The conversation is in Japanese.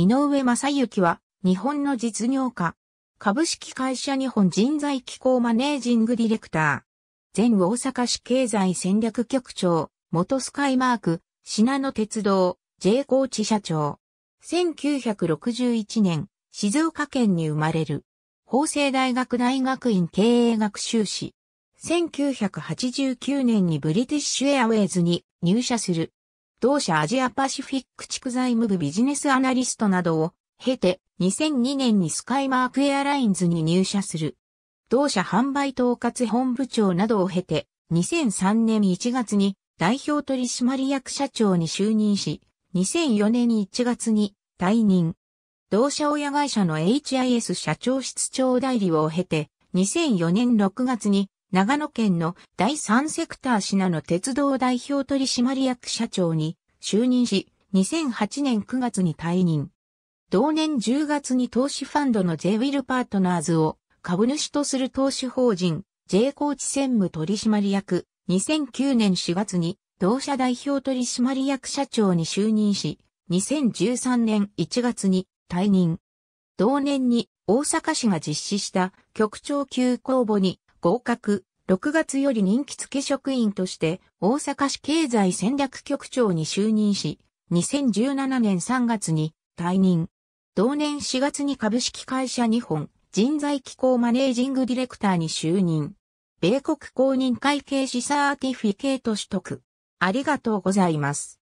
井上正幸は、日本の実業家。株式会社日本人材機構マネージングディレクター。前大阪市経済戦略局長、元スカイマーク、品野鉄道、J コーチ社長。1961年、静岡県に生まれる。法政大学大学院経営学修士。1989年にブリティッシュエアウェイズに入社する。同社アジアパシフィック地区財務部ビジネスアナリストなどを経て2002年にスカイマークエアラインズに入社する。同社販売統括本部長などを経て2003年1月に代表取締役社長に就任し、2004年1月に退任。同社親会社の HIS 社長室長代理を経て、2004年6月に長野県の第三セクター品の鉄道代表取締役社長に就任し、2008年9月に退任。同年10月に投資ファンドの j ウィルパートナーズを株主とする投資法人 J コーチ専務取締役、2009年4月に同社代表取締役社長に就任し、2013年1月に退任。同年に大阪市が実施した局長級公募に合格、6月より任期付職員として大阪市経済戦略局長に就任し、2017年3月に退任。同年4月に株式会社日本人材機構マネージングディレクターに就任。米国公認会計士サーティフィケート取得。ありがとうございます。